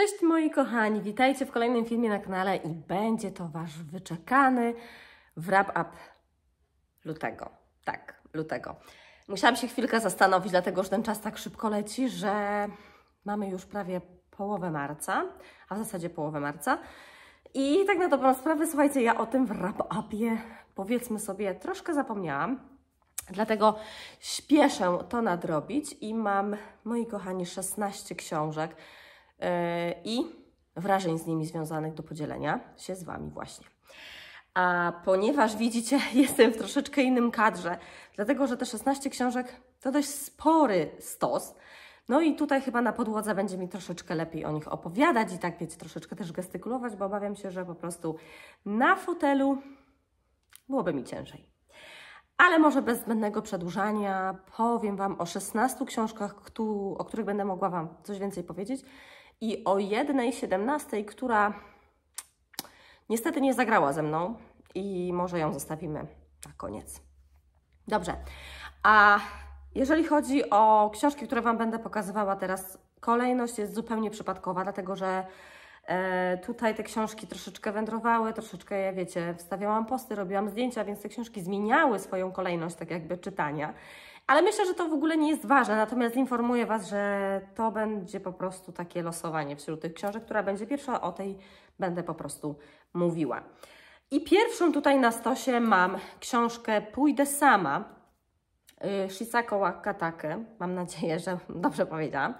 Cześć moi kochani, witajcie w kolejnym filmie na kanale i będzie to Wasz wyczekany wrap-up lutego. Tak, lutego. Musiałam się chwilkę zastanowić, dlatego że ten czas tak szybko leci, że mamy już prawie połowę marca, a w zasadzie połowę marca. I tak na dobrą sprawę, słuchajcie, ja o tym wrap-upie powiedzmy sobie troszkę zapomniałam, Dlatego śpieszę to nadrobić i mam, moi kochani, 16 książek. E, i wrażeń z nimi związanych do podzielenia się z Wami właśnie. A ponieważ widzicie, jestem w troszeczkę innym kadrze, dlatego że te 16 książek to dość spory stos. No i tutaj chyba na podłodze będzie mi troszeczkę lepiej o nich opowiadać i tak wiecie, troszeczkę też gestykulować, bo obawiam się, że po prostu na fotelu byłoby mi ciężej. Ale może bez zbędnego przedłużania powiem Wam o 16 książkach, o których będę mogła Wam coś więcej powiedzieć, i o 1.17, która niestety nie zagrała ze mną i może ją zostawimy na koniec. Dobrze, a jeżeli chodzi o książki, które Wam będę pokazywała teraz, kolejność jest zupełnie przypadkowa, dlatego że e, Tutaj te książki troszeczkę wędrowały, troszeczkę, ja wiecie, wstawiałam posty, robiłam zdjęcia, więc te książki zmieniały swoją kolejność, tak jakby czytania. Ale myślę, że to w ogóle nie jest ważne, natomiast informuję Was, że to będzie po prostu takie losowanie wśród tych książek, która będzie pierwsza, o tej będę po prostu mówiła. I pierwszą tutaj na stosie mam książkę Pójdę sama y, Shisako Wakatake. Mam nadzieję, że dobrze powiedziałam.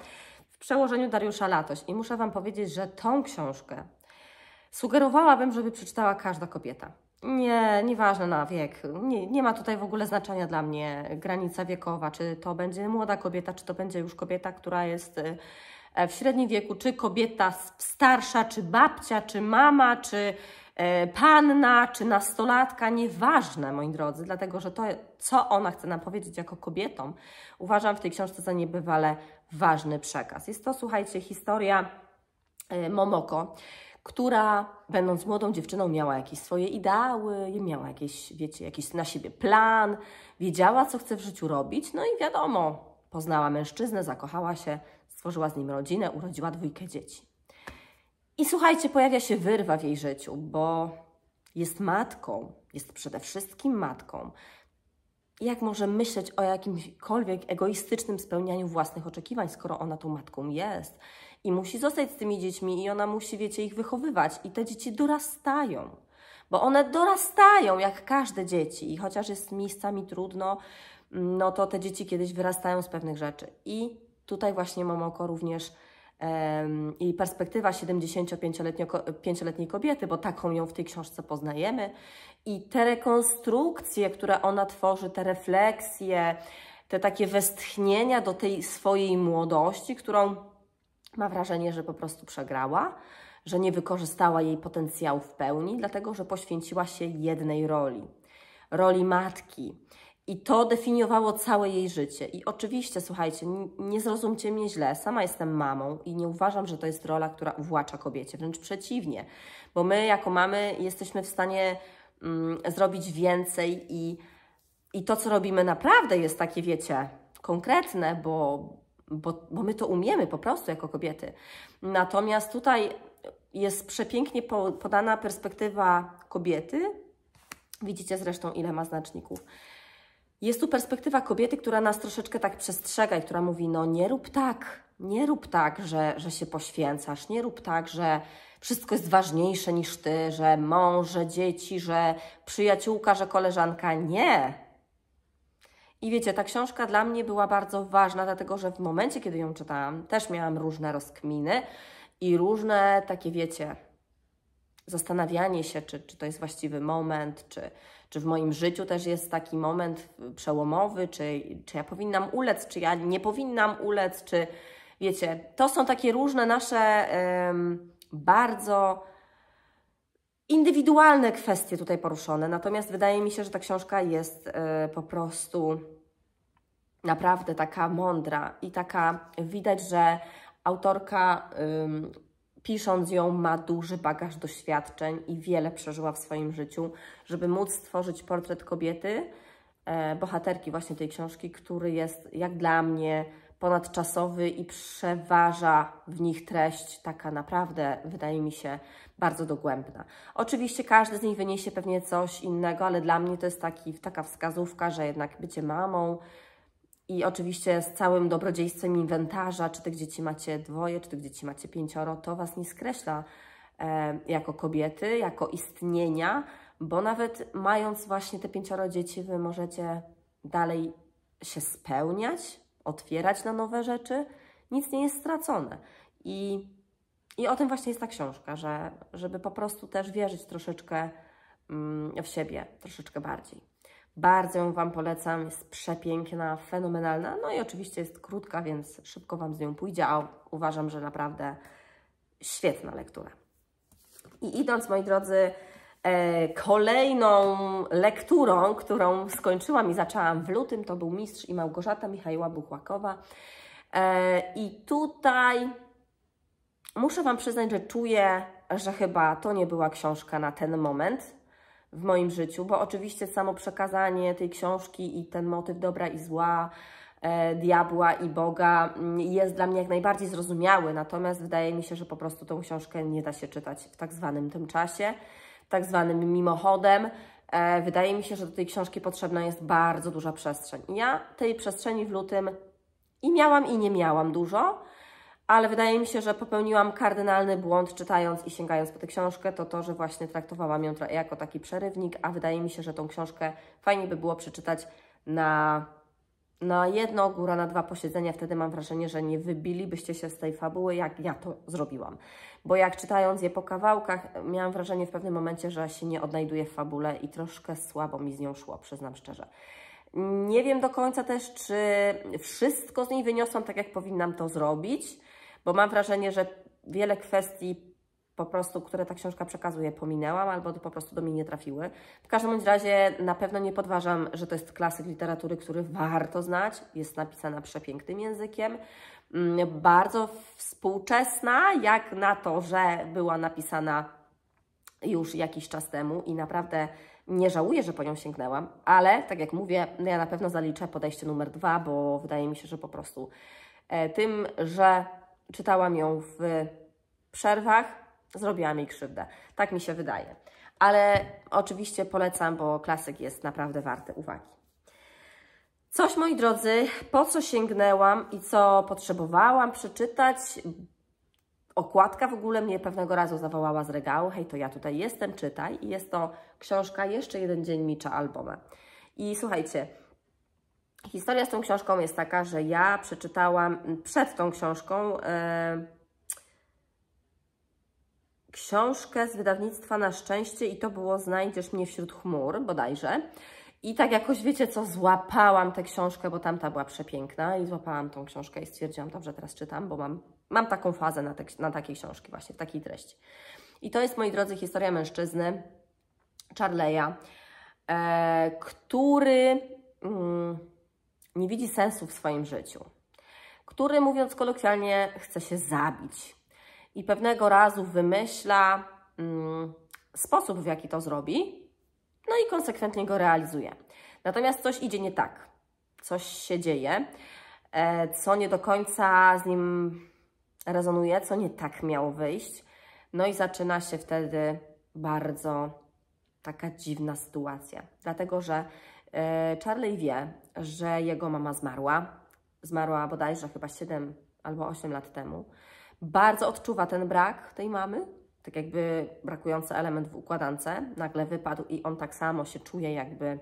W przełożeniu Dariusza Latoś. I muszę Wam powiedzieć, że tą książkę sugerowałabym, żeby przeczytała każda kobieta. Nie, nieważne na wiek. Nie, nie ma tutaj w ogóle znaczenia dla mnie granica wiekowa, czy to będzie młoda kobieta, czy to będzie już kobieta, która jest y, e, w średnim wieku, czy kobieta starsza, czy babcia, czy mama, czy e, panna, czy nastolatka, nieważne, moi drodzy, dlatego że to, co ona chce nam powiedzieć jako kobietom, uważam w tej książce za niebywale ważny przekaz. Jest to, słuchajcie, historia e, Momoko która będąc młodą dziewczyną miała jakieś swoje ideały, miała jakieś, wiecie, jakiś na siebie plan, wiedziała, co chce w życiu robić, no i wiadomo, poznała mężczyznę, zakochała się, stworzyła z nim rodzinę, urodziła dwójkę dzieci. I słuchajcie, pojawia się wyrwa w jej życiu, bo jest matką, jest przede wszystkim matką. Jak może myśleć o jakimkolwiek egoistycznym spełnianiu własnych oczekiwań, skoro ona tą matką jest? i musi zostać z tymi dziećmi i ona musi, wiecie, ich wychowywać. I te dzieci dorastają, bo one dorastają jak każde dzieci i chociaż jest miejscami trudno, mm, no to te dzieci kiedyś wyrastają z pewnych rzeczy. I tutaj właśnie Momoko również i perspektywa 75-letniej kobiety, bo taką ją w tej książce poznajemy, i te rekonstrukcje, które ona tworzy, te refleksje, te takie westchnienia do tej swojej młodości, którą ma wrażenie, że po prostu przegrała, że nie wykorzystała jej potencjału w pełni, dlatego że poświęciła się jednej roli roli matki. I to definiowało całe jej życie. I oczywiście, słuchajcie, nie zrozumcie mnie źle, sama jestem mamą i nie uważam, że to jest rola, która uwłacza kobiecie, wręcz przeciwnie, bo my jako mamy jesteśmy w stanie mm, zrobić więcej i, i to, co robimy naprawdę jest takie, wiecie, konkretne, bo, bo, bo my to umiemy po prostu jako kobiety. Natomiast tutaj jest przepięknie podana perspektywa kobiety. Widzicie zresztą, ile ma znaczników. Jest tu perspektywa kobiety, która nas troszeczkę tak przestrzega i która mówi: No, nie rób tak, nie rób tak, że, że się poświęcasz, nie rób tak, że wszystko jest ważniejsze niż ty, że mąż, że dzieci, że przyjaciółka, że koleżanka. Nie, i wiecie, ta książka dla mnie była bardzo ważna, dlatego że w momencie, kiedy ją czytałam, też miałam różne rozkminy i różne takie, wiecie, zastanawianie się, czy, czy to jest właściwy moment, czy, czy w moim życiu też jest taki moment przełomowy, czy, czy ja powinnam ulec, czy ja nie powinnam ulec, czy wiecie, to są takie różne nasze ym, bardzo indywidualne kwestie tutaj poruszone. Natomiast wydaje mi się, że ta książka jest y, po prostu naprawdę taka mądra i taka widać, że autorka ym, pisząc ją ma duży bagaż doświadczeń i wiele przeżyła w swoim życiu, żeby móc stworzyć portret kobiety, e, bohaterki właśnie tej książki, który jest jak dla mnie ponadczasowy i przeważa w nich treść taka naprawdę, wydaje mi się, bardzo dogłębna. Oczywiście każdy z nich wyniesie pewnie coś innego, ale dla mnie to jest taki, taka wskazówka, że jednak bycie mamą, i oczywiście z całym dobrodziejstwem inwentarza, czy tych dzieci macie dwoje, czy tych dzieci macie pięcioro, to Was nie skreśla e, jako kobiety, jako istnienia, bo nawet mając właśnie te pięcioro dzieci, Wy możecie dalej się spełniać, otwierać na nowe rzeczy, nic nie jest stracone. I, i o tym właśnie jest ta książka, że, żeby po prostu też wierzyć troszeczkę mm, w siebie, troszeczkę bardziej. Bardzo ją Wam polecam, jest przepiękna, fenomenalna. No i oczywiście jest krótka, więc szybko Wam z nią pójdzie, a uważam, że naprawdę świetna lektura. I idąc, moi drodzy, e, Kolejną lekturą, którą skończyłam i zaczęłam w lutym, to był Mistrz i Małgorzata Michała Buchłakowa. E, I tutaj muszę Wam przyznać, że czuję, że chyba to nie była książka na ten moment, w moim życiu, bo oczywiście samo przekazanie tej książki i ten motyw dobra i zła, e, diabła i Boga mm, jest dla mnie jak najbardziej zrozumiały, natomiast wydaje mi się, że po prostu tą książkę nie da się czytać w tak zwanym tym czasie, tak zwanym mimochodem. E, wydaje mi się, że do tej książki potrzebna jest bardzo duża przestrzeń. Ja tej przestrzeni w lutym i miałam, i nie miałam dużo ale wydaje mi się, że popełniłam kardynalny błąd czytając i sięgając po tę książkę, to to, że właśnie traktowałam ją jako taki przerywnik, a wydaje mi się, że tą książkę fajnie by było przeczytać na, na jedno, góra na dwa posiedzenia, wtedy mam wrażenie, że nie wybilibyście się z tej fabuły, jak ja to zrobiłam. Bo jak czytając je po kawałkach, miałam wrażenie w pewnym momencie, że się nie odnajduję w fabule i troszkę słabo mi z nią szło, przyznam szczerze. Nie wiem do końca też, czy wszystko z niej wyniosłam tak, jak powinnam to zrobić, bo mam wrażenie, że wiele kwestii po prostu, które ta książka przekazuje, pominęłam albo po prostu do mnie nie trafiły. W każdym razie na pewno nie podważam, że to jest klasyk literatury, który warto znać. Jest napisana przepięknym językiem, mm, bardzo współczesna, jak na to, że była napisana już jakiś czas temu i naprawdę nie żałuję, że po nią sięgnęłam, ale tak jak mówię, ja na pewno zaliczę podejście numer dwa, bo wydaje mi się, że po prostu e, tym, że czytałam ją w przerwach, zrobiłam jej krzywdę. Tak mi się wydaje. Ale oczywiście polecam, bo klasyk jest naprawdę warty uwagi. Coś, moi drodzy, po co sięgnęłam i co potrzebowałam przeczytać, okładka w ogóle mnie pewnego razu zawołała z regału, hej, to ja tutaj jestem, czytaj. I jest to książka Jeszcze jeden dzień Micza Alboma. I słuchajcie, Historia z tą książką jest taka, że ja przeczytałam przed tą książką e, książkę z wydawnictwa Na Szczęście i to było Znajdziesz mnie wśród chmur bodajże. I tak jakoś, wiecie co, złapałam tę książkę, bo tamta była przepiękna i złapałam tą książkę i stwierdziłam, dobrze, teraz czytam, bo mam, mam taką fazę na, te, na takiej książki właśnie, w takiej treści. I to jest, moi drodzy, historia mężczyzny, Charleya, e, który... Mm, nie widzi sensu w swoim życiu, który, mówiąc kolokwialnie, chce się zabić i pewnego razu wymyśla mm, sposób, w jaki to zrobi, no i konsekwentnie go realizuje. Natomiast coś idzie nie tak, coś się dzieje, e, co nie do końca z nim rezonuje, co nie tak miało wyjść. No i zaczyna się wtedy bardzo taka dziwna sytuacja, dlatego że E, Charlie wie, że jego mama zmarła. Zmarła bodajże chyba 7 albo 8 lat temu. Bardzo odczuwa ten brak tej mamy, tak jakby brakujący element w układance nagle wypadł i on tak samo się czuje, jakby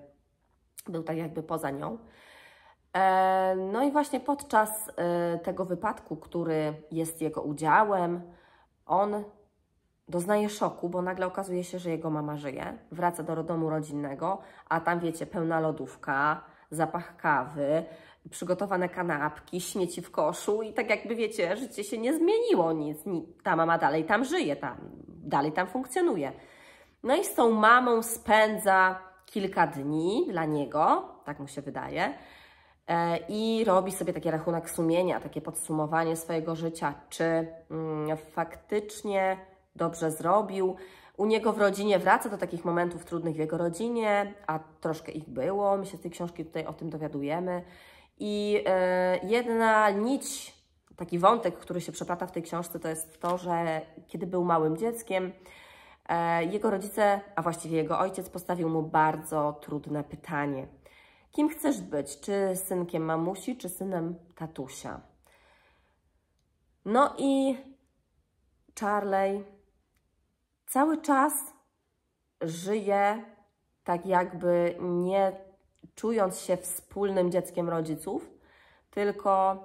był tak jakby poza nią. E, no i właśnie podczas e, tego wypadku, który jest jego udziałem, on Doznaje szoku, bo nagle okazuje się, że jego mama żyje, wraca do domu rodzinnego, a tam wiecie, pełna lodówka, zapach kawy, przygotowane kanapki, śmieci w koszu i tak jakby wiecie, życie się nie zmieniło nic. Ta mama dalej tam żyje, dalej tam funkcjonuje. No i z tą mamą spędza kilka dni dla niego, tak mu się wydaje, e, i robi sobie taki rachunek sumienia, takie podsumowanie swojego życia, czy mm, faktycznie dobrze zrobił. U niego w rodzinie wraca do takich momentów trudnych w jego rodzinie, a troszkę ich było. My się z tej książki tutaj o tym dowiadujemy. I yy, jedna nić, taki wątek, który się przeplata w tej książce, to jest to, że kiedy był małym dzieckiem, yy, jego rodzice, a właściwie jego ojciec, postawił mu bardzo trudne pytanie. Kim chcesz być? Czy synkiem mamusi, czy synem tatusia? No i Charlie cały czas żyje tak jakby nie czując się wspólnym dzieckiem rodziców, tylko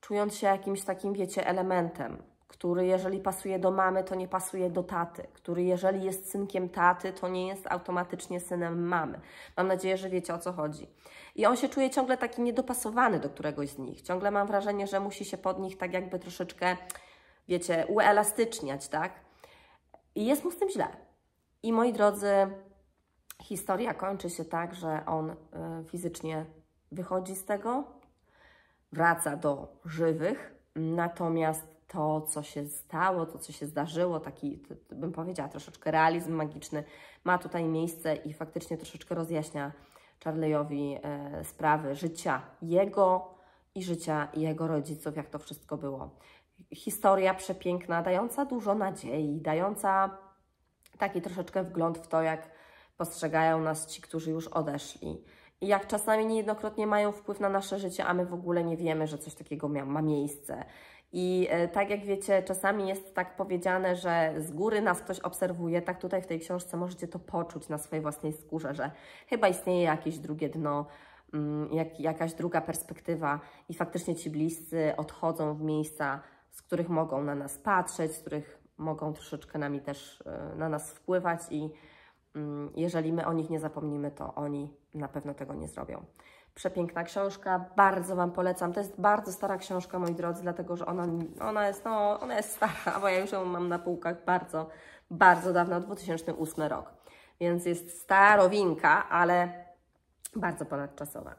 czując się jakimś takim, wiecie, elementem, który jeżeli pasuje do mamy, to nie pasuje do taty, który jeżeli jest synkiem taty, to nie jest automatycznie synem mamy. Mam nadzieję, że wiecie o co chodzi. I on się czuje ciągle taki niedopasowany do któregoś z nich. Ciągle mam wrażenie, że musi się pod nich tak jakby troszeczkę, wiecie, uelastyczniać, tak? I jest mu z tym źle. I moi drodzy, historia kończy się tak, że on y, fizycznie wychodzi z tego, wraca do żywych, natomiast to, co się stało, to, co się zdarzyło, taki, bym powiedziała, troszeczkę realizm magiczny ma tutaj miejsce i faktycznie troszeczkę rozjaśnia Charlie'owi e, sprawy życia jego i życia jego rodziców, jak to wszystko było historia przepiękna, dająca dużo nadziei, dająca taki troszeczkę wgląd w to, jak postrzegają nas ci, którzy już odeszli. I jak czasami niejednokrotnie mają wpływ na nasze życie, a my w ogóle nie wiemy, że coś takiego ma, ma miejsce. I e, tak jak wiecie, czasami jest tak powiedziane, że z góry nas ktoś obserwuje, tak tutaj w tej książce możecie to poczuć na swojej własnej skórze, że chyba istnieje jakieś drugie dno, mm, jak, jakaś druga perspektywa i faktycznie ci bliscy odchodzą w miejsca, z których mogą na nas patrzeć, z których mogą troszeczkę nami też e, na nas wpływać i mm, jeżeli my o nich nie zapomnimy, to oni na pewno tego nie zrobią. Przepiękna książka, bardzo Wam polecam. To jest bardzo stara książka, moi drodzy, dlatego że ona, ona, jest, no, ona jest stara, bo ja już ją mam na półkach bardzo, bardzo dawno, 2008 rok. Więc jest starowinka, ale bardzo ponadczasowa.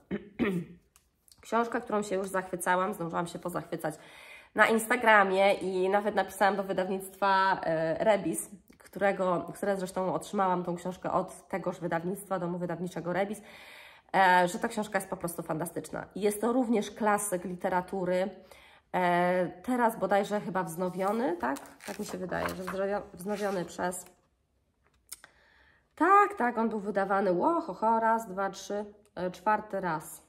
Książka, którą się już zachwycałam, zdążyłam się pozachwycać na Instagramie i nawet napisałam do wydawnictwa e, Rebis, którego, które zresztą otrzymałam tą książkę od tegoż wydawnictwa, domu wydawniczego Rebis, e, że ta książka jest po prostu fantastyczna. Jest to również klasyk literatury, e, teraz bodajże chyba wznowiony, tak? Tak mi się wydaje, że wznowiony przez... Tak, tak, on był wydawany, ło, ho, ho, raz, dwa, trzy, czwarty raz.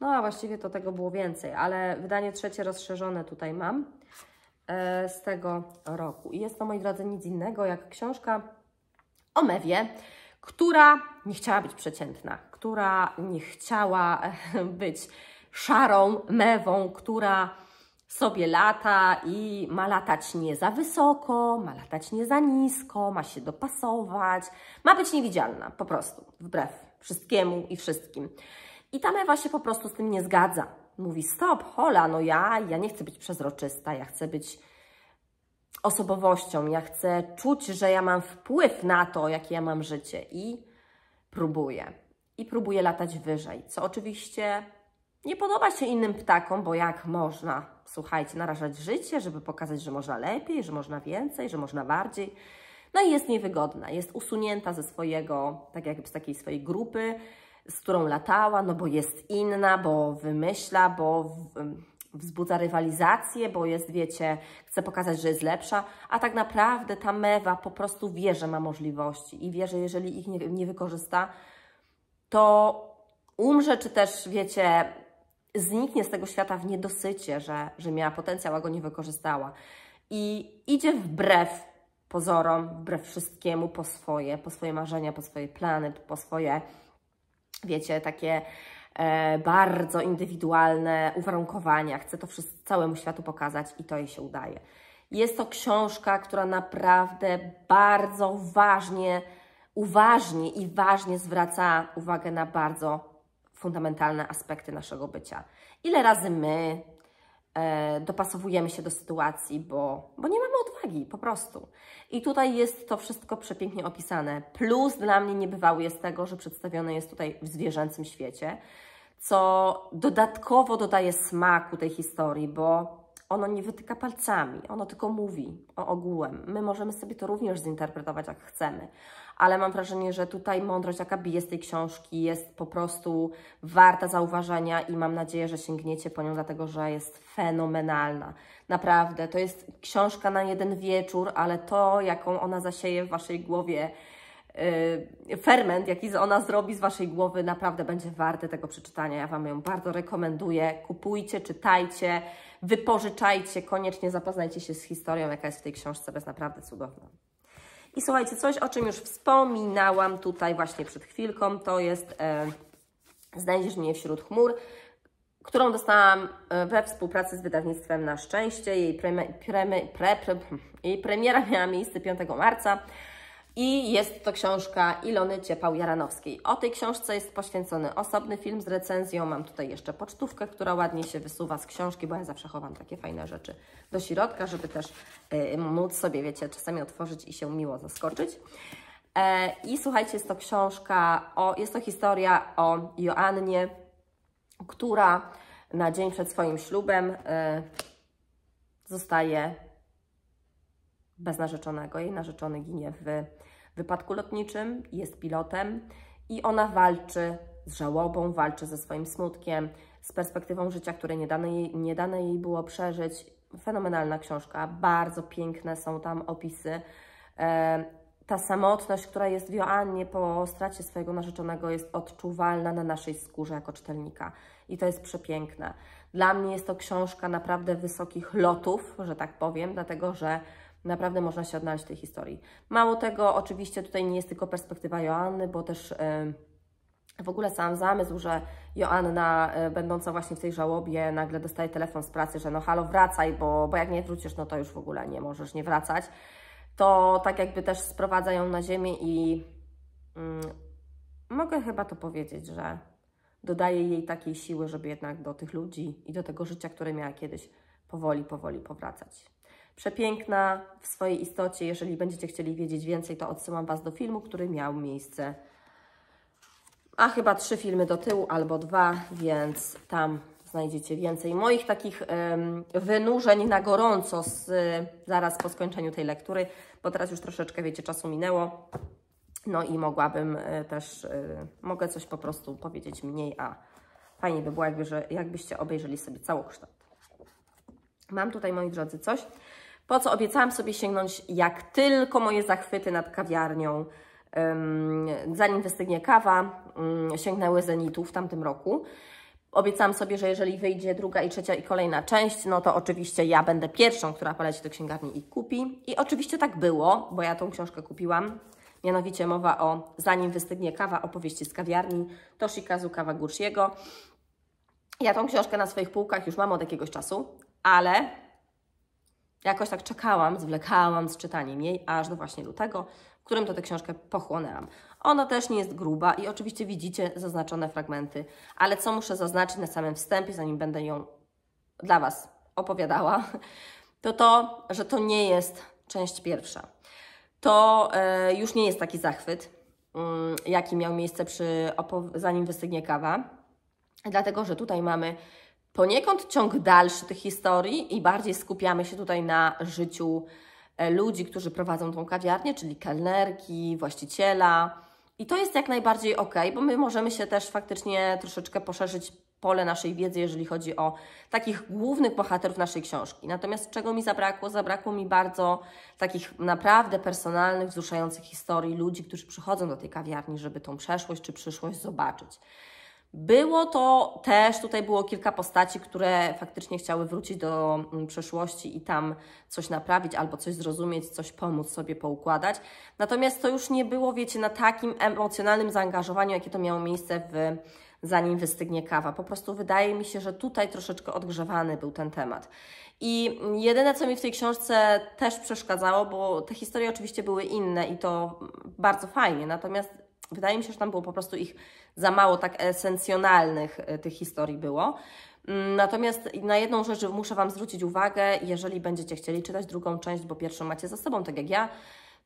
No a właściwie to tego było więcej, ale wydanie trzecie rozszerzone tutaj mam e, z tego roku. I jest to, moi drodzy, nic innego jak książka o Mewie, która nie chciała być przeciętna, która nie chciała e, być szarą mewą, która sobie lata i ma latać nie za wysoko, ma latać nie za nisko, ma się dopasować, ma być niewidzialna po prostu, wbrew wszystkiemu i wszystkim. I ta Ewa się po prostu z tym nie zgadza. Mówi, stop, hola, no ja, ja nie chcę być przezroczysta, ja chcę być osobowością, ja chcę czuć, że ja mam wpływ na to, jakie ja mam życie i próbuję. I próbuję latać wyżej, co oczywiście nie podoba się innym ptakom, bo jak można, słuchajcie, narażać życie, żeby pokazać, że można lepiej, że można więcej, że można bardziej. No i jest niewygodna, jest usunięta ze swojego, tak jakby z takiej swojej grupy, z którą latała, no bo jest inna, bo wymyśla, bo wzbudza rywalizację, bo jest, wiecie, chce pokazać, że jest lepsza, a tak naprawdę ta mewa po prostu wie, że ma możliwości i wie, że jeżeli ich nie, nie wykorzysta, to umrze, czy też, wiecie, zniknie z tego świata w niedosycie, że, że miała potencjał, a go nie wykorzystała. I idzie wbrew pozorom, wbrew wszystkiemu, po swoje, po swoje marzenia, po swoje plany, po swoje wiecie, takie e, bardzo indywidualne uwarunkowania. Chcę to wszystko, całemu światu pokazać i to jej się udaje. Jest to książka, która naprawdę bardzo ważnie, uważnie i ważnie zwraca uwagę na bardzo fundamentalne aspekty naszego bycia. Ile razy my, E, dopasowujemy się do sytuacji, bo, bo nie mamy odwagi po prostu. I tutaj jest to wszystko przepięknie opisane. Plus dla mnie niebywały jest tego, że przedstawione jest tutaj w zwierzęcym świecie, co dodatkowo dodaje smaku tej historii, bo ono nie wytyka palcami, ono tylko mówi o ogółem. My możemy sobie to również zinterpretować jak chcemy ale mam wrażenie, że tutaj mądrość, jaka bije z tej książki, jest po prostu warta zauważenia i mam nadzieję, że sięgniecie po nią, dlatego że jest fenomenalna. Naprawdę, to jest książka na jeden wieczór, ale to, jaką ona zasieje w waszej głowie, y, ferment, jaki ona zrobi z Waszej głowy, naprawdę będzie warty tego przeczytania. Ja Wam ją bardzo rekomenduję. Kupujcie, czytajcie, wypożyczajcie, koniecznie zapoznajcie się z historią, jaka jest w tej książce, bez naprawdę cudowna. I słuchajcie, coś o czym już wspominałam tutaj właśnie przed chwilką, to jest e, Znajdziesz mnie wśród chmur, którą dostałam e, we współpracy z wydawnictwem Na Szczęście. Jej, premi, premi, pre, pre, jej premiera miała miejsce 5 marca. I jest to książka Ilony Ciepał-Jaranowskiej. O tej książce jest poświęcony osobny film z recenzją. Mam tutaj jeszcze pocztówkę, która ładnie się wysuwa z książki, bo ja zawsze chowam takie fajne rzeczy do środka, żeby też y, móc sobie, wiecie, czasami otworzyć i się miło zaskoczyć. E, I słuchajcie, jest to książka, o, jest to historia o Joannie, która na dzień przed swoim ślubem y, zostaje bez narzeczonego. Jej narzeczony ginie w wypadku lotniczym, jest pilotem i ona walczy z żałobą, walczy ze swoim smutkiem, z perspektywą życia, które nie dane jej, nie dane jej było przeżyć. Fenomenalna książka, bardzo piękne są tam opisy. E, ta samotność, która jest w Joannie po stracie swojego narzeczonego, jest odczuwalna na naszej skórze jako czytelnika. I to jest przepiękne. Dla mnie jest to książka naprawdę wysokich lotów, że tak powiem, dlatego że Naprawdę można się odnaleźć w tej historii. Mało tego, oczywiście tutaj nie jest tylko perspektywa Joanny, bo też e, w ogóle sam zamysł, że Joanna, e, będąca właśnie w tej żałobie, nagle dostaje telefon z pracy, że no halo, wracaj, bo, bo jak nie wrócisz, no to już w ogóle nie możesz nie wracać, to tak jakby też sprowadza ją na ziemię i mm, mogę chyba to powiedzieć, że dodaje jej takiej siły, żeby jednak do tych ludzi i do tego życia, które miała kiedyś, powoli, powoli powracać. Przepiękna w swojej istocie. Jeżeli będziecie chcieli wiedzieć więcej, to odsyłam Was do filmu, który miał miejsce. A chyba trzy filmy do tyłu albo dwa, więc tam znajdziecie więcej moich takich ym, wynurzeń na gorąco z, y, zaraz po skończeniu tej lektury, bo teraz już troszeczkę, wiecie, czasu minęło. No i mogłabym y, też, y, mogę coś po prostu powiedzieć mniej, a fajnie by było, jakby, że, jakbyście obejrzeli sobie kształt. Mam tutaj, moi drodzy, coś, po co obiecałam sobie sięgnąć, jak tylko moje zachwyty nad kawiarnią, zanim wystygnie kawa, mm, sięgnęły Zenitu w tamtym roku. Obiecałam sobie, że jeżeli wyjdzie druga i trzecia i kolejna część, no to oczywiście ja będę pierwszą, która poleci do księgarni i kupi. I oczywiście tak było, bo ja tą książkę kupiłam. Mianowicie mowa o Zanim wystygnie kawa, opowieści z kawiarni Toshikazu Kawaguchiego. Ja tą książkę na swoich półkach już mam od jakiegoś czasu, ale Jakoś tak czekałam, zwlekałam z czytaniem jej, aż do właśnie lutego, w którym to tę książkę pochłonęłam. Ona też nie jest gruba i oczywiście widzicie zaznaczone fragmenty, ale co muszę zaznaczyć na samym wstępie, zanim będę ją dla Was opowiadała, to to, że to nie jest część pierwsza. To e, już nie jest taki zachwyt, mm, jaki miał miejsce przy zanim wystygnie kawa, dlatego że tutaj mamy poniekąd ciąg dalszy tych historii i bardziej skupiamy się tutaj na życiu e, ludzi, którzy prowadzą tą kawiarnię, czyli kelnerki, właściciela. I to jest jak najbardziej ok, bo my możemy się też faktycznie troszeczkę poszerzyć pole naszej wiedzy, jeżeli chodzi o takich głównych bohaterów naszej książki. Natomiast czego mi zabrakło? Zabrakło mi bardzo takich naprawdę personalnych, wzruszających historii ludzi, którzy przychodzą do tej kawiarni, żeby tą przeszłość czy przyszłość zobaczyć. Było to też, tutaj było kilka postaci, które faktycznie chciały wrócić do mm, przeszłości i tam coś naprawić, albo coś zrozumieć, coś pomóc sobie poukładać. Natomiast to już nie było, wiecie, na takim emocjonalnym zaangażowaniu, jakie to miało miejsce w zanim wystygnie kawa. Po prostu wydaje mi się, że tutaj troszeczkę odgrzewany był ten temat. I jedyne, co mi w tej książce też przeszkadzało, bo te historie oczywiście były inne i to bardzo fajnie, natomiast Wydaje mi się, że tam było po prostu ich za mało tak esencjonalnych e, tych historii było. Mm, natomiast na jedną rzecz muszę Wam zwrócić uwagę, jeżeli będziecie chcieli czytać drugą część, bo pierwszą macie za sobą, tak jak ja,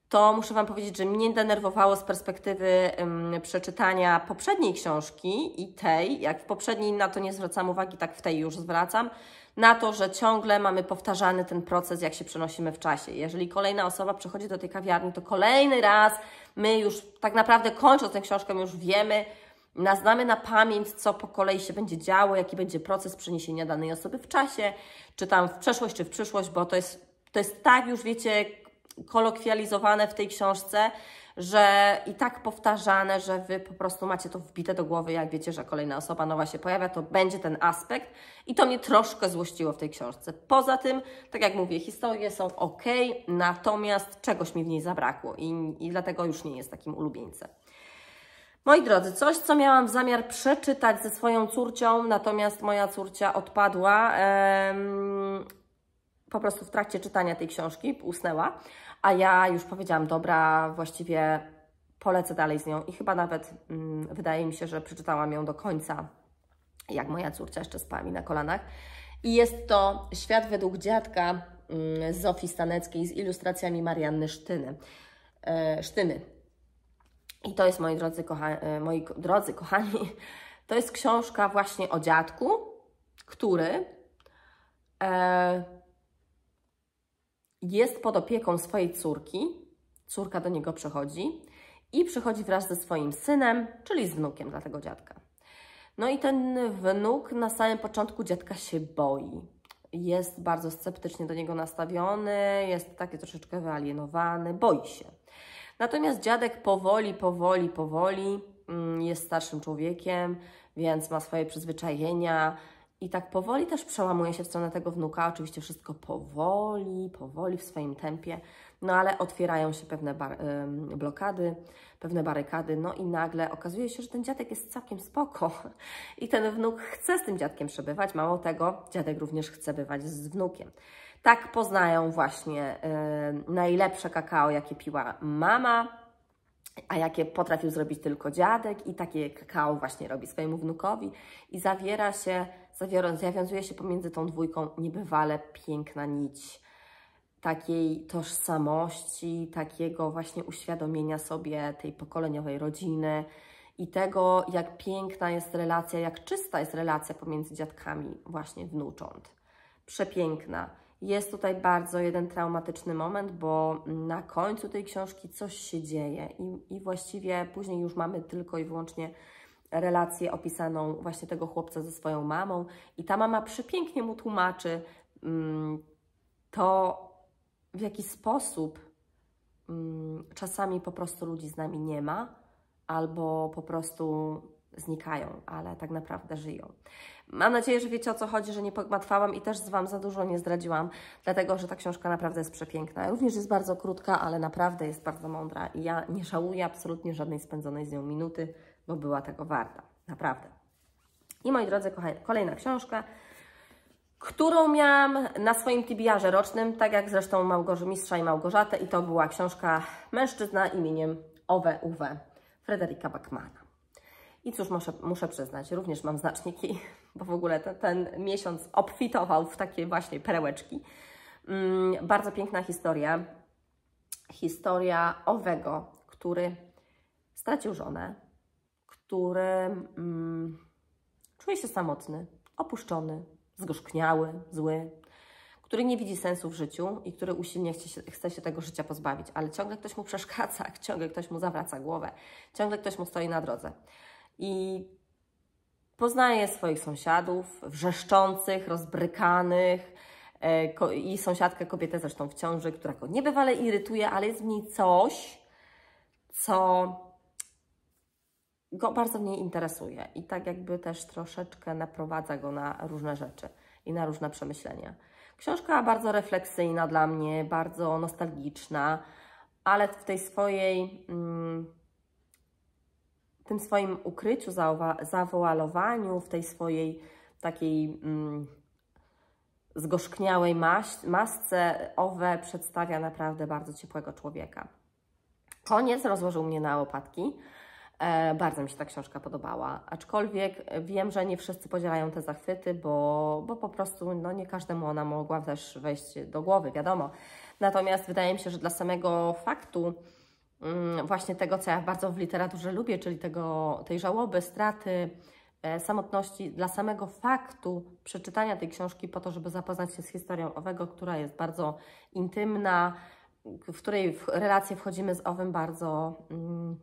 to muszę Wam powiedzieć, że mnie denerwowało z perspektywy um, przeczytania poprzedniej książki i tej, jak w poprzedniej na to nie zwracam uwagi, tak w tej już zwracam, na to, że ciągle mamy powtarzany ten proces, jak się przenosimy w czasie. Jeżeli kolejna osoba przychodzi do tej kawiarni, to kolejny raz My już tak naprawdę kończąc tę książkę, już wiemy, naznamy na pamięć, co po kolei się będzie działo, jaki będzie proces przeniesienia danej osoby w czasie, czy tam w przeszłość, czy w przyszłość, bo to jest, to jest tak już, wiecie, kolokwializowane w tej książce, że i tak powtarzane, że Wy po prostu macie to wbite do głowy, jak wiecie, że kolejna osoba nowa się pojawia, to będzie ten aspekt i to mnie troszkę złościło w tej książce. Poza tym, tak jak mówię, historie są ok, natomiast czegoś mi w niej zabrakło i, i dlatego już nie jest takim ulubieńcem. Moi drodzy, coś, co miałam zamiar przeczytać ze swoją córcią, natomiast moja córcia odpadła em, po prostu w trakcie czytania tej książki, usnęła a ja już powiedziałam, dobra, właściwie polecę dalej z nią i chyba nawet mm, wydaje mi się, że przeczytałam ją do końca, jak moja córka jeszcze spała mi na kolanach. I jest to Świat według dziadka mm, Zofii Staneckiej z ilustracjami Marianny Sztyny. E, Sztyny. I to jest, moi drodzy, kocha e, moi drodzy kochani, to jest książka właśnie o dziadku, który e, jest pod opieką swojej córki, córka do niego przychodzi i przychodzi wraz ze swoim synem, czyli z wnukiem dla tego dziadka. No i ten wnuk na samym początku dziadka się boi. Jest bardzo sceptycznie do niego nastawiony, jest taki troszeczkę wyalienowany, boi się. Natomiast dziadek powoli, powoli, powoli mm, jest starszym człowiekiem, więc ma swoje przyzwyczajenia, i tak powoli też przełamuje się w stronę tego wnuka. Oczywiście wszystko powoli, powoli w swoim tempie, no ale otwierają się pewne blokady, pewne barykady, no i nagle okazuje się, że ten dziadek jest całkiem spoko i ten wnuk chce z tym dziadkiem przebywać. Mało tego, dziadek również chce bywać z wnukiem. Tak poznają właśnie yy, najlepsze kakao, jakie piła mama, a jakie potrafił zrobić tylko dziadek i takie kakao właśnie robi swojemu wnukowi i zawiera się zawiązuje się pomiędzy tą dwójką niebywale piękna nić takiej tożsamości, takiego właśnie uświadomienia sobie tej pokoleniowej rodziny i tego, jak piękna jest relacja, jak czysta jest relacja pomiędzy dziadkami właśnie wnucząt. Przepiękna. Jest tutaj bardzo jeden traumatyczny moment, bo na końcu tej książki coś się dzieje i, i właściwie później już mamy tylko i wyłącznie relację opisaną właśnie tego chłopca ze swoją mamą i ta mama przepięknie mu tłumaczy mm, to, w jaki sposób mm, czasami po prostu ludzi z nami nie ma albo po prostu znikają, ale tak naprawdę żyją. Mam nadzieję, że wiecie o co chodzi, że nie pogmatwałam i też z Wam za dużo nie zdradziłam, dlatego że ta książka naprawdę jest przepiękna. Również jest bardzo krótka, ale naprawdę jest bardzo mądra i ja nie żałuję absolutnie żadnej spędzonej z nią minuty bo była tego warta. Naprawdę. I moi drodzy, kolejna książka, którą miałam na swoim tibiarze rocznym, tak jak zresztą Małgorzy Mistrza i Małgorzatę i to była książka Mężczyzna imieniem Owe Uwe Frederika Bachmana. I cóż, muszę, muszę przyznać, również mam znaczniki, bo w ogóle ten, ten miesiąc obfitował w takie właśnie perełeczki. Mm, bardzo piękna historia. Historia owego, który stracił żonę, który mm, czuje się samotny, opuszczony, zgorzkniały, zły, który nie widzi sensu w życiu i który usilnie chce się, chce się tego życia pozbawić, ale ciągle ktoś mu przeszkadza, ciągle ktoś mu zawraca głowę, ciągle ktoś mu stoi na drodze. I poznaje swoich sąsiadów, wrzeszczących, rozbrykanych e, i sąsiadkę kobietę zresztą w ciąży, która go niebywale irytuje, ale jest w niej coś, co go bardzo w niej interesuje i tak jakby też troszeczkę naprowadza go na różne rzeczy i na różne przemyślenia. Książka bardzo refleksyjna dla mnie, bardzo nostalgiczna, ale w tej swojej, mm, tym swoim ukryciu, zawoalowaniu, w tej swojej takiej mm, zgorzkniałej masce owe przedstawia naprawdę bardzo ciepłego człowieka. Koniec rozłożył mnie na łopatki. E, bardzo mi się ta książka podobała, aczkolwiek wiem, że nie wszyscy podzielają te zachwyty, bo, bo po prostu no, nie każdemu ona mogła też wejść do głowy, wiadomo. Natomiast wydaje mi się, że dla samego faktu mm, właśnie tego, co ja bardzo w literaturze lubię, czyli tego, tej żałoby, straty, e, samotności, dla samego faktu przeczytania tej książki po to, żeby zapoznać się z historią owego, która jest bardzo intymna, w której w relacje wchodzimy z owym bardzo... Mm,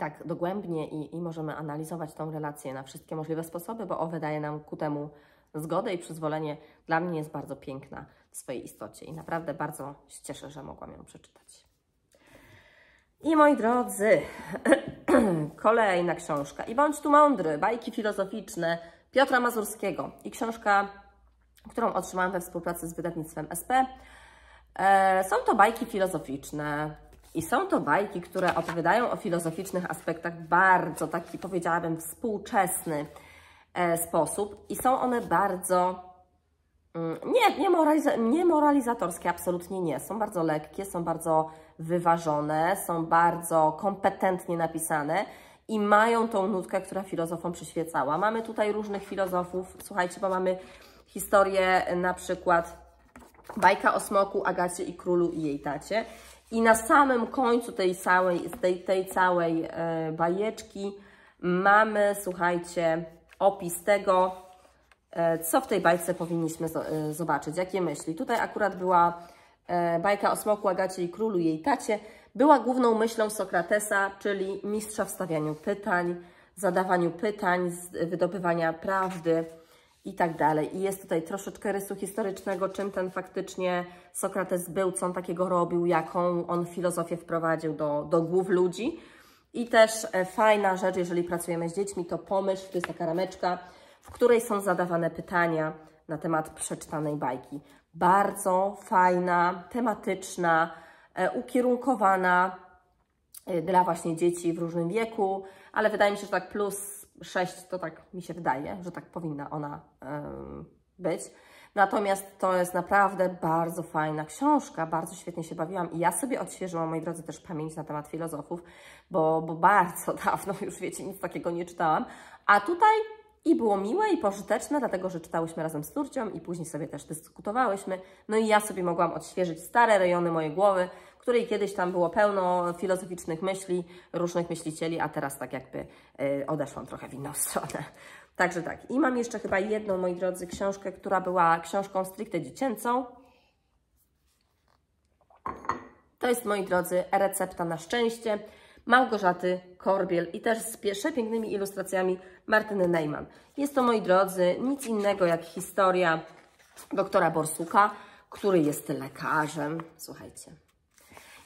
tak dogłębnie i, i możemy analizować tą relację na wszystkie możliwe sposoby, bo OWE daje nam ku temu zgodę i przyzwolenie. Dla mnie jest bardzo piękna w swojej istocie i naprawdę bardzo się cieszę, że mogłam ją przeczytać. I moi drodzy, kolejna książka. I bądź tu mądry, bajki filozoficzne Piotra Mazurskiego i książka, którą otrzymałam we współpracy z wydawnictwem SP. E, są to bajki filozoficzne, i są to bajki, które opowiadają o filozoficznych aspektach bardzo taki, powiedziałabym, współczesny e, sposób i są one bardzo mm, nie, nie, moraliz nie moralizatorskie, absolutnie nie. Są bardzo lekkie, są bardzo wyważone, są bardzo kompetentnie napisane i mają tą nutkę, która filozofom przyświecała. Mamy tutaj różnych filozofów, słuchajcie, bo mamy historię na przykład Bajka o smoku, Agacie i królu i jej tacie. I na samym końcu tej całej, tej, tej całej e, bajeczki mamy, słuchajcie, opis tego, e, co w tej bajce powinniśmy e, zobaczyć, jakie myśli. Tutaj akurat była bajka o smoku, Agacie i królu, jej tacie. Była główną myślą Sokratesa, czyli mistrza w stawianiu pytań, zadawaniu pytań, wydobywania prawdy, i tak dalej. I jest tutaj troszeczkę rysu historycznego, czym ten faktycznie Sokrates był, co on takiego robił, jaką on filozofię wprowadził do, do głów ludzi. I też e, fajna rzecz, jeżeli pracujemy z dziećmi, to pomysł to jest taka rameczka, w której są zadawane pytania na temat przeczytanej bajki. Bardzo fajna, tematyczna, e, ukierunkowana e, dla właśnie dzieci w różnym wieku, ale wydaje mi się, że tak plus 6 to tak mi się wydaje, że tak powinna ona być. Natomiast to jest naprawdę bardzo fajna książka, bardzo świetnie się bawiłam i ja sobie odświeżyłam, moi drodzy, też pamięć na temat filozofów, bo, bo bardzo dawno już, wiecie, nic takiego nie czytałam. A tutaj i było miłe i pożyteczne, dlatego że czytałyśmy razem z Turcią i później sobie też dyskutowałyśmy. No i ja sobie mogłam odświeżyć stare rejony mojej głowy, której kiedyś tam było pełno filozoficznych myśli, różnych myślicieli, a teraz tak jakby e, odeszłam trochę w inną stronę. Także tak. I mam jeszcze chyba jedną, moi drodzy, książkę, która była książką stricte dziecięcą. To jest, moi drodzy, recepta na szczęście Małgorzaty Korbiel i też z przepięknymi ilustracjami Martyny Neyman. Jest to, moi drodzy, nic innego jak historia doktora Borsuka, który jest lekarzem. Słuchajcie,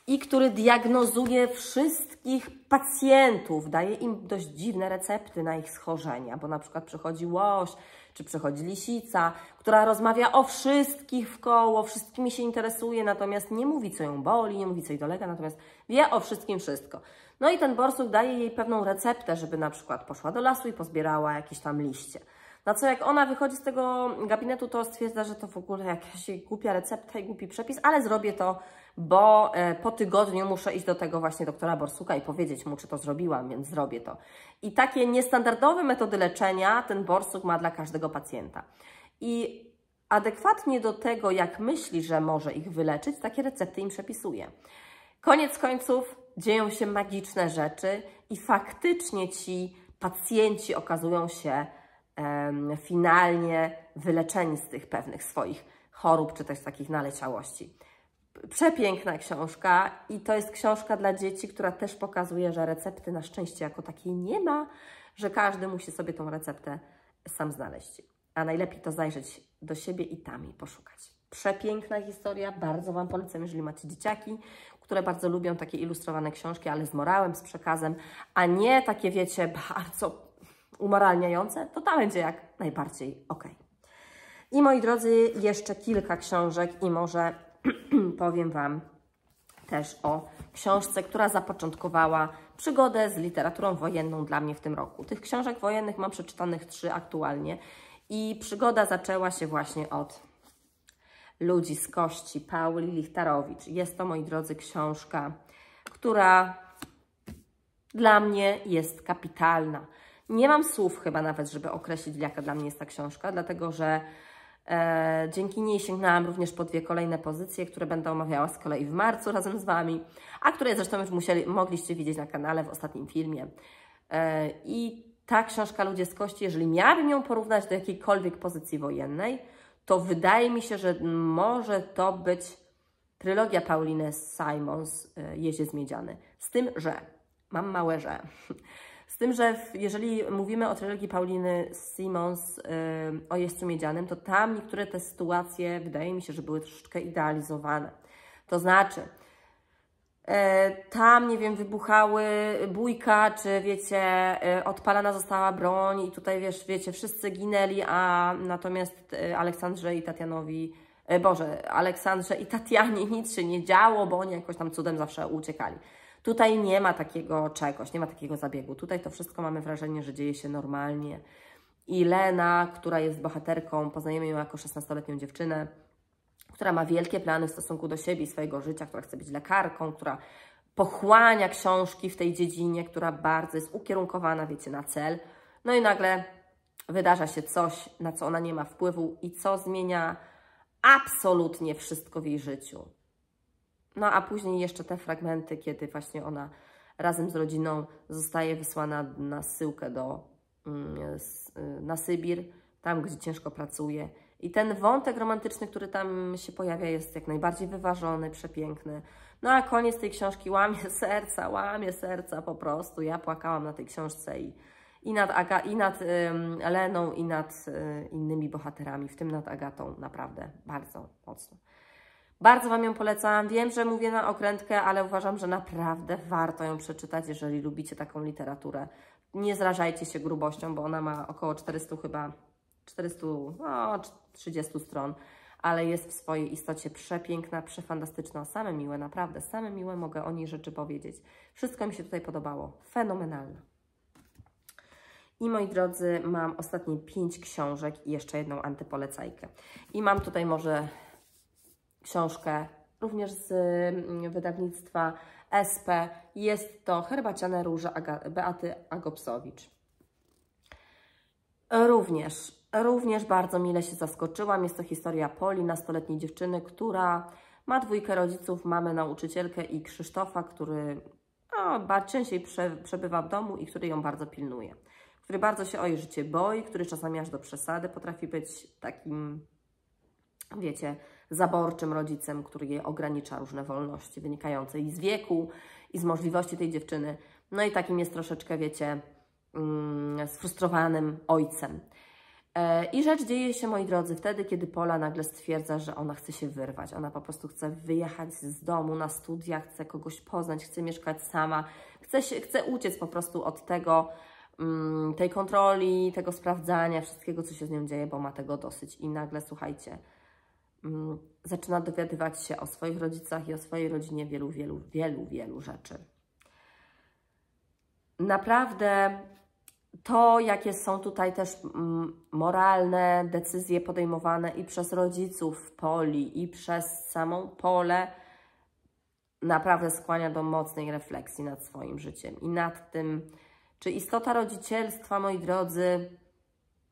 i który diagnozuje wszystkich pacjentów, daje im dość dziwne recepty na ich schorzenia, bo na przykład przychodzi łoś, czy przychodzi lisica, która rozmawia o wszystkich w koło, wszystkimi się interesuje, natomiast nie mówi, co ją boli, nie mówi, co jej dolega, natomiast wie o wszystkim wszystko. No i ten borsuk daje jej pewną receptę, żeby na przykład poszła do lasu i pozbierała jakieś tam liście. Na no co jak ona wychodzi z tego gabinetu, to stwierdza, że to w ogóle jakaś głupia recepta i głupi przepis, ale zrobię to bo e, po tygodniu muszę iść do tego właśnie doktora Borsuka i powiedzieć mu, czy to zrobiłam, więc zrobię to. I takie niestandardowe metody leczenia ten Borsuk ma dla każdego pacjenta. I adekwatnie do tego, jak myśli, że może ich wyleczyć, takie recepty im przepisuje. Koniec końców dzieją się magiczne rzeczy i faktycznie ci pacjenci okazują się finalnie wyleczeni z tych pewnych swoich chorób czy też takich naleciałości. Przepiękna książka i to jest książka dla dzieci, która też pokazuje, że recepty na szczęście jako takiej nie ma, że każdy musi sobie tą receptę sam znaleźć. A najlepiej to zajrzeć do siebie i tam jej poszukać. Przepiękna historia, bardzo Wam polecam, jeżeli macie dzieciaki, które bardzo lubią takie ilustrowane książki, ale z morałem, z przekazem, a nie takie, wiecie, bardzo umoralniające, to ta będzie jak najbardziej ok. I moi drodzy, jeszcze kilka książek i może powiem Wam też o książce, która zapoczątkowała przygodę z literaturą wojenną dla mnie w tym roku. Tych książek wojennych mam przeczytanych trzy aktualnie i przygoda zaczęła się właśnie od Ludzi z kości Pauli Lichtarowicz. Jest to, moi drodzy, książka, która dla mnie jest kapitalna. Nie mam słów chyba nawet, żeby określić, jaka dla mnie jest ta książka, dlatego że E, dzięki niej sięgnęłam również po dwie kolejne pozycje, które będę omawiała z kolei w marcu razem z Wami, a które zresztą już musieli, mogliście widzieć na kanale w ostatnim filmie. E, I ta książka Ludzie z Kości, jeżeli miałabym ją porównać do jakiejkolwiek pozycji wojennej, to wydaje mi się, że może to być trylogia Pauliny Simons e, Jeździec Miedziany. Z tym, że mam małe że. Z tym, że w, jeżeli mówimy o trylogii Pauliny Simons y, o jeźdźcu miedzianym, to tam niektóre te sytuacje wydaje mi się, że były troszeczkę idealizowane. To znaczy, e, tam, nie wiem, wybuchały bójka, czy wiecie, e, odpalana została broń i tutaj, wiesz, wiecie, wszyscy ginęli, a natomiast e, Aleksandrze i Tatianowi, Boże, Aleksandrze i Tatianie nic się nie działo, bo oni jakoś tam cudem zawsze uciekali. Tutaj nie ma takiego czegoś, nie ma takiego zabiegu. Tutaj to wszystko mamy wrażenie, że dzieje się normalnie. I Lena, która jest bohaterką, poznajemy ją jako 16-letnią dziewczynę, która ma wielkie plany w stosunku do siebie i swojego życia, która chce być lekarką, która pochłania książki w tej dziedzinie, która bardzo jest ukierunkowana, wiecie, na cel. No i nagle wydarza się coś, na co ona nie ma wpływu i co zmienia absolutnie wszystko w jej życiu. No a później jeszcze te fragmenty, kiedy właśnie ona razem z rodziną zostaje wysłana na syłkę do, mm, y, na Sybir, tam gdzie ciężko pracuje. I ten wątek romantyczny, który tam się pojawia, jest jak najbardziej wyważony, przepiękny. No a koniec tej książki łamie serca, łamie serca po prostu. Ja płakałam na tej książce i, i nad, Aga, i nad um, Eleną, i nad y, innymi bohaterami, w tym nad Agatą, naprawdę bardzo mocno. Bardzo Wam ją polecam. Wiem, że mówię na okrętkę, ale uważam, że naprawdę warto ją przeczytać, jeżeli lubicie taką literaturę. Nie zrażajcie się grubością, bo ona ma około 400 chyba, 400, no, stron, ale jest w swojej istocie przepiękna, przefantastyczna. Same miłe, naprawdę, same miłe mogę o niej rzeczy powiedzieć. Wszystko mi się tutaj podobało. Fenomenalne. I moi drodzy, mam ostatnie pięć książek i jeszcze jedną antypolecajkę. I mam tutaj może książkę również z mm, wydawnictwa SP. Jest to Herbaciane Róże Beaty Agopsowicz. Również, również bardzo mile się zaskoczyłam. Jest to historia Poli, nastoletniej dziewczyny, która ma dwójkę rodziców, mamy nauczycielkę i Krzysztofa, który no, częściej prze, przebywa w domu i który ją bardzo pilnuje. Który bardzo się o jej życie boi, który czasami aż do przesady potrafi być takim, wiecie, zaborczym rodzicem, który jej ogranicza różne wolności wynikające i z wieku, i z możliwości tej dziewczyny. No i takim jest troszeczkę, wiecie, mm, sfrustrowanym ojcem. E, I rzecz dzieje się, moi drodzy, wtedy, kiedy Pola nagle stwierdza, że ona chce się wyrwać. Ona po prostu chce wyjechać z domu na studia, chce kogoś poznać, chce mieszkać sama, chce, się, chce uciec po prostu od tego, mm, tej kontroli, tego sprawdzania, wszystkiego, co się z nią dzieje, bo ma tego dosyć. I nagle, słuchajcie, Mm, zaczyna dowiadywać się o swoich rodzicach i o swojej rodzinie wielu, wielu, wielu, wielu rzeczy. Naprawdę to, jakie są tutaj też mm, moralne decyzje podejmowane i przez rodziców Poli, i przez samą Polę, naprawdę skłania do mocnej refleksji nad swoim życiem i nad tym, czy istota rodzicielstwa, moi drodzy,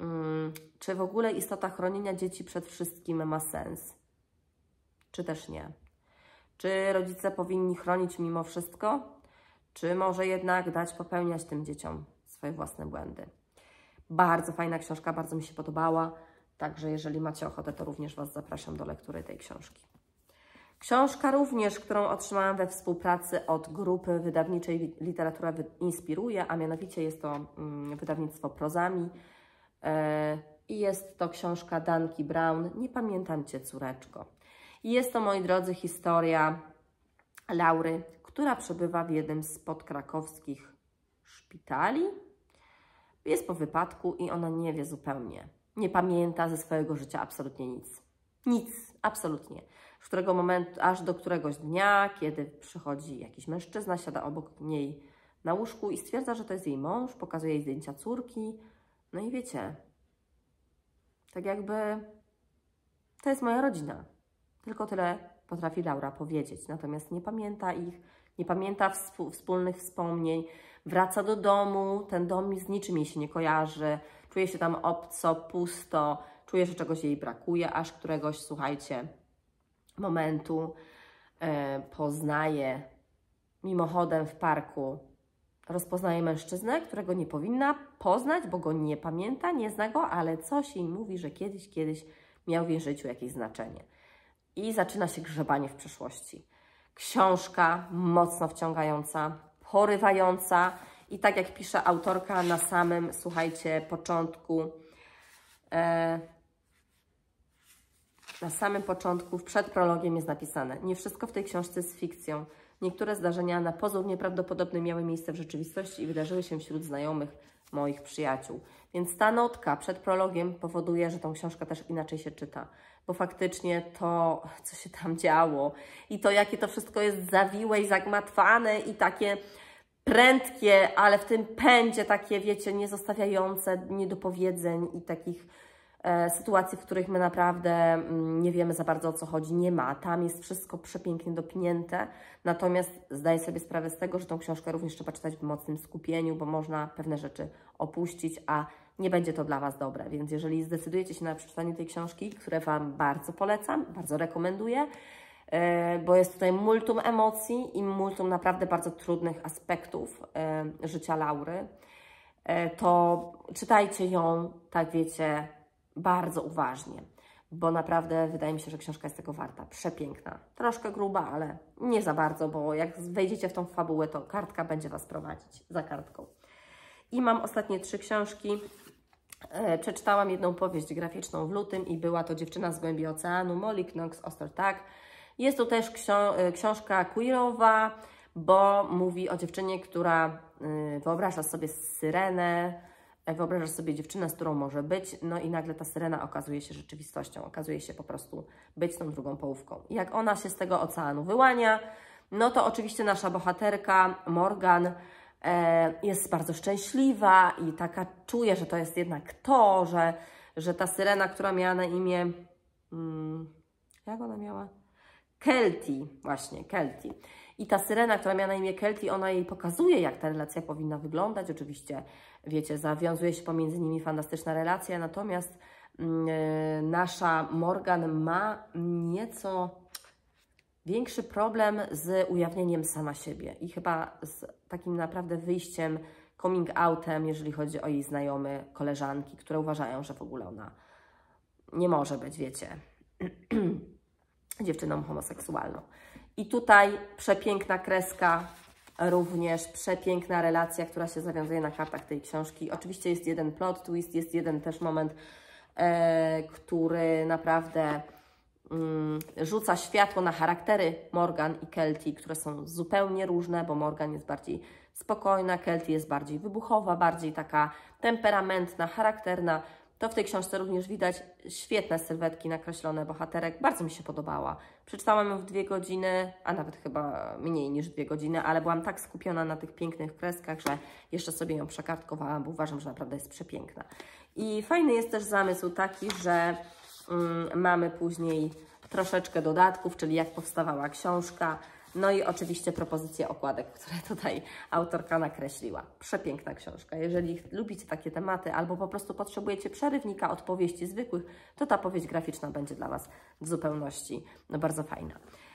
Mm, czy w ogóle istota chronienia dzieci przed wszystkim ma sens, czy też nie. Czy rodzice powinni chronić mimo wszystko, czy może jednak dać popełniać tym dzieciom swoje własne błędy. Bardzo fajna książka, bardzo mi się podobała, także jeżeli macie ochotę, to również Was zapraszam do lektury tej książki. Książka również, którą otrzymałam we współpracy od grupy wydawniczej Literatura Inspiruje, a mianowicie jest to mm, wydawnictwo Prozami, E, I jest to książka Danki Brown, Nie pamiętam Cię córeczko. I jest to, moi drodzy, historia Laury, która przebywa w jednym z podkrakowskich szpitali. Jest po wypadku i ona nie wie zupełnie. Nie pamięta ze swojego życia absolutnie nic. Nic, absolutnie. Z którego momentu, aż do któregoś dnia, kiedy przychodzi jakiś mężczyzna, siada obok niej na łóżku i stwierdza, że to jest jej mąż, pokazuje jej zdjęcia córki, no i wiecie, tak jakby to jest moja rodzina. Tylko tyle potrafi Laura powiedzieć. Natomiast nie pamięta ich, nie pamięta wspólnych wspomnień, wraca do domu, ten dom z niczym jej się nie kojarzy, czuje się tam obco, pusto, czuje, że czegoś jej brakuje, aż któregoś, słuchajcie, momentu e, poznaje mimochodem w parku Rozpoznaje mężczyznę, którego nie powinna poznać, bo go nie pamięta, nie zna go, ale coś jej mówi, że kiedyś, kiedyś miał w jej życiu jakieś znaczenie. I zaczyna się grzebanie w przeszłości. Książka mocno wciągająca, porywająca i tak jak pisze autorka na samym, słuchajcie, początku, e, na samym początku, przed prologiem jest napisane, nie wszystko w tej książce jest fikcją. Niektóre zdarzenia na pozór nieprawdopodobne miały miejsce w rzeczywistości i wydarzyły się wśród znajomych moich przyjaciół. Więc ta notka przed prologiem powoduje, że tą książkę też inaczej się czyta, bo faktycznie to, co się tam działo i to, jakie to wszystko jest zawiłe i zagmatwane i takie prędkie, ale w tym pędzie takie, wiecie, nie zostawiające niedopowiedzeń i takich E, sytuacji, w których my naprawdę mm, nie wiemy za bardzo o co chodzi, nie ma. Tam jest wszystko przepięknie dopięte, natomiast zdaję sobie sprawę z tego, że tą książkę również trzeba czytać w mocnym skupieniu, bo można pewne rzeczy opuścić, a nie będzie to dla Was dobre. Więc jeżeli zdecydujecie się na przeczytanie tej książki, które Wam bardzo polecam, bardzo rekomenduję, e, bo jest tutaj multum emocji i multum naprawdę bardzo trudnych aspektów e, życia Laury, to czytajcie ją, tak wiecie, bardzo uważnie, bo naprawdę wydaje mi się, że książka jest tego warta. Przepiękna, troszkę gruba, ale nie za bardzo, bo jak wejdziecie w tą fabułę, to kartka będzie Was prowadzić za kartką. I mam ostatnie trzy książki. E, przeczytałam jedną powieść graficzną w lutym i była to Dziewczyna z głębi oceanu, Molly Knox Ostertag. Jest to też ksi- e, książka queerowa, bo mówi o dziewczynie, która e, wyobraża sobie syrenę, Wyobrażasz sobie dziewczynę, z którą może być, no i nagle ta syrena okazuje się rzeczywistością, okazuje się po prostu być tą drugą połówką. Jak ona się z tego oceanu wyłania, no to oczywiście nasza bohaterka Morgan e, jest bardzo szczęśliwa i taka czuje, że to jest jednak to, że, że ta syrena, która miała na imię. Hmm, jak ona miała? Kelti, właśnie, Kelti. I ta syrena, która miała na imię Kelti, ona jej pokazuje, jak ta relacja powinna wyglądać. Oczywiście wiecie, zawiązuje się pomiędzy nimi fantastyczna relacja, natomiast mm, e, nasza Morgan ma nieco większy problem z ujawnieniem sama siebie i chyba z takim naprawdę wyjściem, coming outem, jeżeli chodzi o jej znajomy, koleżanki, które uważają, że w ogóle ona nie może być, wiecie, dziewczyną homoseksualną. I tutaj przepiękna kreska również przepiękna relacja, która się zawiązuje na kartach tej książki. Oczywiście jest jeden plot twist, jest jeden też moment, e, który naprawdę mm, rzuca światło na charaktery Morgan i Kelty, które są zupełnie różne, bo Morgan jest bardziej spokojna, Kelty jest bardziej wybuchowa, bardziej taka temperamentna, charakterna, to w tej książce również widać świetne sylwetki nakreślone bohaterek. Bardzo mi się podobała. Przeczytałam ją w dwie godziny, a nawet chyba mniej niż dwie godziny, ale byłam tak skupiona na tych pięknych kreskach, że jeszcze sobie ją przekartkowałam, bo uważam, że naprawdę jest przepiękna. I fajny jest też zamysł taki, że mm, mamy później troszeczkę dodatków, czyli jak powstawała książka, no i oczywiście propozycje okładek, które tutaj autorka nakreśliła. Przepiękna książka. Jeżeli lubicie takie tematy albo po prostu potrzebujecie przerywnika od powieści zwykłych, to ta powieść graficzna będzie dla Was w zupełności no, bardzo fajna.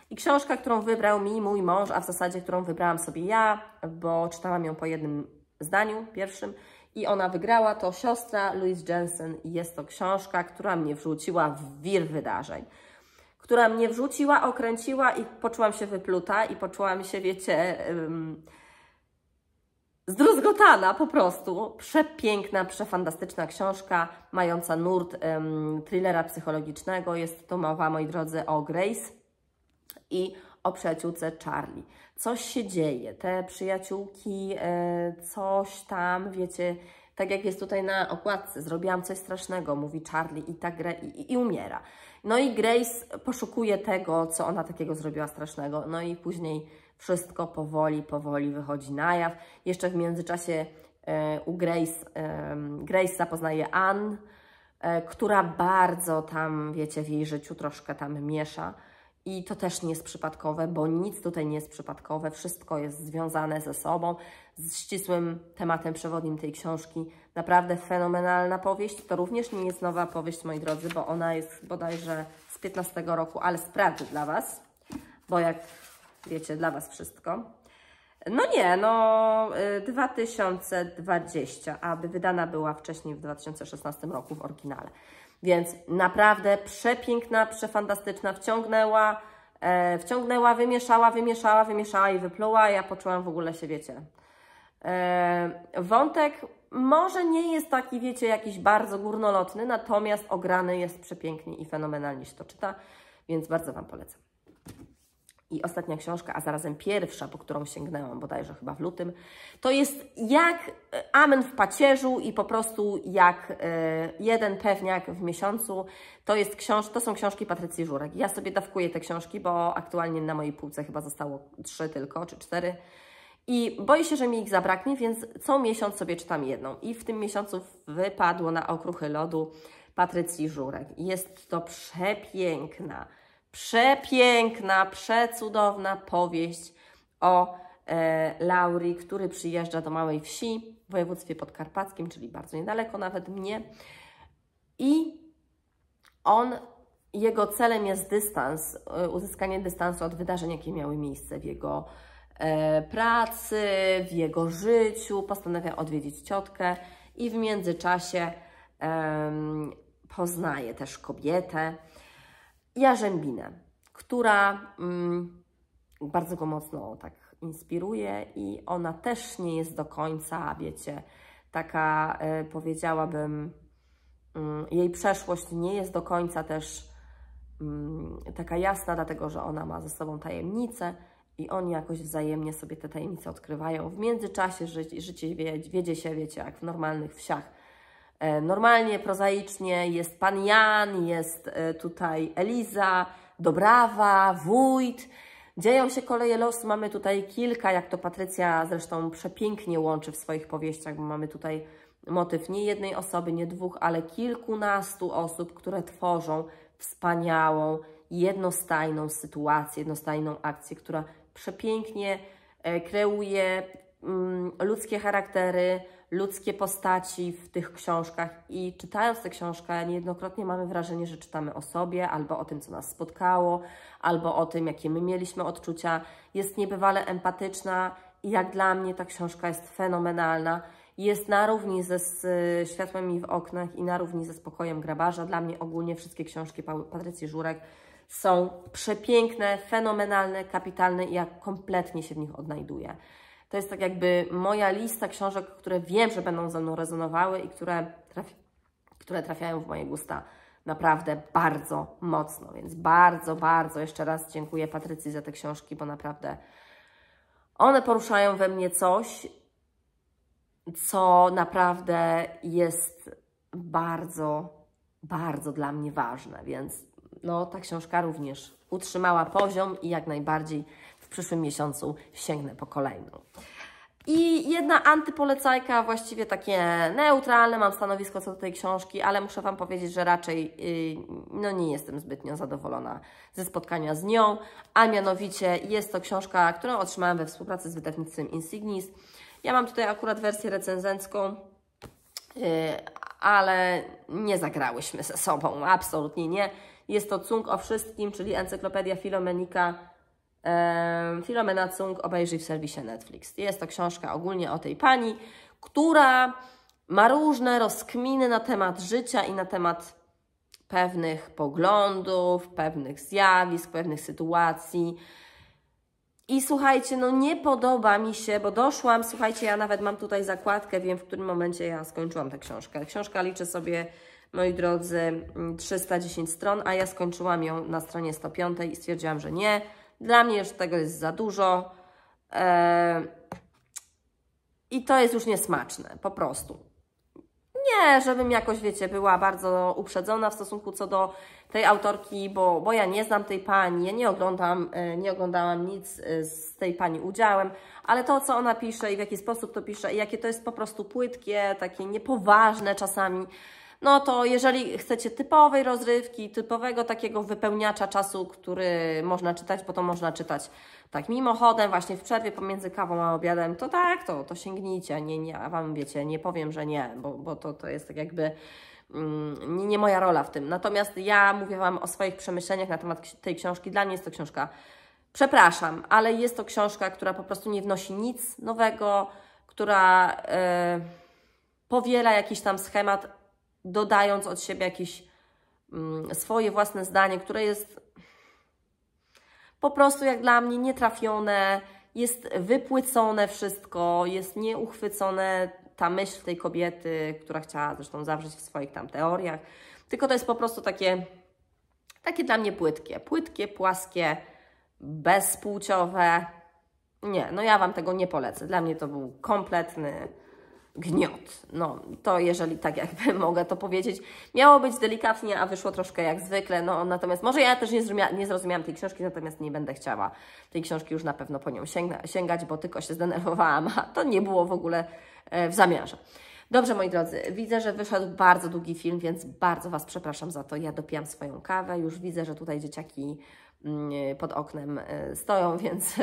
I książka, którą wybrał mi mój mąż, a w zasadzie którą wybrałam sobie ja, bo czytałam ją po jednym zdaniu, pierwszym, i ona wygrała, to Siostra Louise Jensen. Jest to książka, która mnie wrzuciła w wir wydarzeń która mnie wrzuciła, okręciła i poczułam się wypluta i poczułam się, wiecie, um, zdruzgotana po prostu. Przepiękna, przefantastyczna książka, mająca nurt um, thrillera psychologicznego. Jest to mowa, moi drodzy, o Grace i o przyjaciółce Charlie. Coś się dzieje, te przyjaciółki, e, coś tam, wiecie, tak jak jest tutaj na okładce, zrobiłam coś strasznego, mówi Charlie i tak i, i umiera. No i Grace poszukuje tego, co ona takiego zrobiła strasznego, no i później wszystko powoli, powoli wychodzi na jaw. Jeszcze w międzyczasie e, u Grace, e, Grace zapoznaje Ann, e, która bardzo tam, wiecie, w jej życiu troszkę tam miesza. I to też nie jest przypadkowe, bo nic tutaj nie jest przypadkowe, wszystko jest związane ze sobą, z ścisłym tematem przewodnim tej książki. Naprawdę fenomenalna powieść, to również nie jest nowa powieść, moi drodzy, bo ona jest bodajże z 15 roku, ale z dla Was, bo jak wiecie, dla Was wszystko. No nie, no 2020, y, aby wydana była wcześniej w 2016 roku w oryginale. Więc naprawdę przepiękna, przefantastyczna, wciągnęła, e, wciągnęła, wymieszała, wymieszała, wymieszała i wypluła. Ja poczułam w ogóle się, wiecie. E, wątek może nie jest taki, wiecie, jakiś bardzo górnolotny, natomiast ograny jest przepięknie i fenomenalnie się to czyta, więc bardzo Wam polecam i ostatnia książka, a zarazem pierwsza, po którą sięgnęłam bodajże chyba w lutym, to jest jak e, amen w pacierzu i po prostu jak e, jeden pewniak w miesiącu. To, jest książ to są książki Patrycji Żurek. Ja sobie dawkuję te książki, bo aktualnie na mojej półce chyba zostało trzy tylko, czy cztery. I boję się, że mi ich zabraknie, więc co miesiąc sobie czytam jedną. I w tym miesiącu wypadło na okruchy lodu Patrycji Żurek. Jest to przepiękna, przepiękna, przecudowna powieść o e, Lauri, który przyjeżdża do małej wsi w województwie podkarpackim, czyli bardzo niedaleko nawet mnie. I on, jego celem jest dystans, e, uzyskanie dystansu od wydarzeń, jakie miały miejsce w jego e, pracy, w jego życiu. Postanawia odwiedzić ciotkę i w międzyczasie e, poznaje też kobietę, Jarzębinę, która mm, bardzo go mocno tak inspiruje i ona też nie jest do końca, wiecie, taka y, powiedziałabym, y, jej przeszłość nie jest do końca też y, taka jasna, dlatego że ona ma ze sobą tajemnice i oni jakoś wzajemnie sobie te tajemnice odkrywają. W międzyczasie ży życie wie, wiedzie się, wiecie, jak w normalnych wsiach, E, normalnie, prozaicznie. Jest pan Jan, jest e, tutaj Eliza, Dobrawa, Wójt. Dzieją się koleje losu, mamy tutaj kilka, jak to Patrycja zresztą przepięknie łączy w swoich powieściach, bo mamy tutaj motyw nie jednej osoby, nie dwóch, ale kilkunastu osób, które tworzą wspaniałą, jednostajną sytuację, jednostajną akcję, która przepięknie e, kreuje mm, ludzkie charaktery, ludzkie postaci w tych książkach i czytając tę książkę niejednokrotnie mamy wrażenie, że czytamy o sobie albo o tym, co nas spotkało, albo o tym, jakie my mieliśmy odczucia. Jest niebywale empatyczna i jak dla mnie ta książka jest fenomenalna. Jest na równi ze y, światłem Światłami w oknach i na równi ze Spokojem Grabarza. Dla mnie ogólnie wszystkie książki Patrycji Żurek są przepiękne, fenomenalne, kapitalne i ja kompletnie się w nich odnajduję. To jest tak jakby moja lista książek, które wiem, że będą ze mną rezonowały i które, które trafiają w moje gusta naprawdę bardzo mocno. Więc bardzo, bardzo jeszcze raz dziękuję Patrycji za te książki, bo naprawdę one poruszają we mnie coś, co naprawdę jest bardzo, bardzo dla mnie ważne. Więc no, ta książka również utrzymała poziom i jak najbardziej w przyszłym miesiącu sięgnę po kolejną. I jedna antypolecajka, właściwie takie neutralne, mam stanowisko co do tej książki, ale muszę Wam powiedzieć, że raczej y, no nie jestem zbytnio zadowolona ze spotkania z nią, a mianowicie jest to książka, którą otrzymałam we współpracy z wydawnictwem Insignis. Ja mam tutaj akurat wersję recenzencką, y, ale nie zagrałyśmy ze sobą, absolutnie nie. Jest to Cung o wszystkim, czyli Encyklopedia Filomenika Filomena Cung obejrzyj w serwisie Netflix. Jest to książka ogólnie o tej pani, która ma różne rozkminy na temat życia i na temat pewnych poglądów, pewnych zjawisk, pewnych sytuacji. I słuchajcie, no nie podoba mi się, bo doszłam, słuchajcie, ja nawet mam tutaj zakładkę, wiem w którym momencie ja skończyłam tę książkę. Książka liczy sobie, moi drodzy, 310 mm, stron, a ja skończyłam ją na stronie 105 i stwierdziłam, że nie, dla mnie już tego jest za dużo. E, I to jest już niesmaczne, po prostu. Nie, żebym jakoś, wiecie, była bardzo uprzedzona w stosunku co do tej autorki, bo, bo ja nie znam tej pani, ja nie, oglądam, e, nie oglądałam nic e, z tej pani udziałem, ale to, co ona pisze i w jaki sposób to pisze i jakie to jest po prostu płytkie, takie niepoważne czasami, no to jeżeli chcecie typowej rozrywki, typowego takiego wypełniacza czasu, który można czytać, bo to można czytać tak mimochodem, właśnie w przerwie pomiędzy kawą a obiadem, to tak, to, to sięgnijcie, nie, nie, a Wam wiecie, nie powiem, że nie, bo, bo to, to jest tak jakby mm, nie, nie moja rola w tym. Natomiast ja mówię Wam o swoich przemyśleniach na temat tej książki. Dla mnie jest to książka, przepraszam, ale jest to książka, która po prostu nie wnosi nic nowego, która yy, powiela jakiś tam schemat, dodając od siebie jakieś mm, swoje własne zdanie, które jest po prostu jak dla mnie nietrafione, jest wypłycone wszystko, jest nieuchwycone ta myśl tej kobiety, która chciała zresztą zawrzeć w swoich tam teoriach, tylko to jest po prostu takie, takie dla mnie płytkie, płytkie, płaskie, bezpłciowe. Nie, no ja Wam tego nie polecę. Dla mnie to był kompletny, gniot. No, to jeżeli tak jakby mogę to powiedzieć. Miało być delikatnie, a wyszło troszkę jak zwykle. No, natomiast może ja też nie, zrozumia, nie zrozumiałam tej książki, natomiast nie będę chciała tej książki już na pewno po nią sięgać, bo tylko się zdenerwowałam, a to nie było w ogóle e, w zamiarze. Dobrze, moi drodzy, widzę, że wyszedł bardzo długi film, więc bardzo Was przepraszam za to. Ja dopiłam swoją kawę, już widzę, że tutaj dzieciaki mm, pod oknem e, stoją, więc,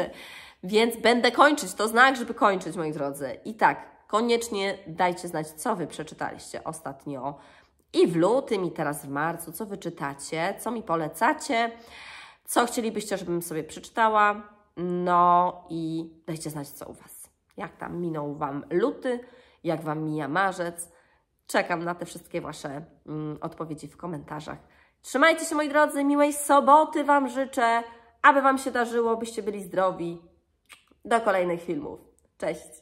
więc będę kończyć. To znak, żeby kończyć, moi drodzy. I tak, Koniecznie dajcie znać, co Wy przeczytaliście ostatnio i w lutym, i teraz w marcu, co wyczytacie, co mi polecacie, co chcielibyście, żebym sobie przeczytała. No i dajcie znać, co u Was. Jak tam minął Wam luty, jak Wam mija marzec. Czekam na te wszystkie Wasze mm, odpowiedzi w komentarzach. Trzymajcie się, moi drodzy, miłej soboty Wam życzę, aby Wam się darzyło, byście byli zdrowi. Do kolejnych filmów. Cześć!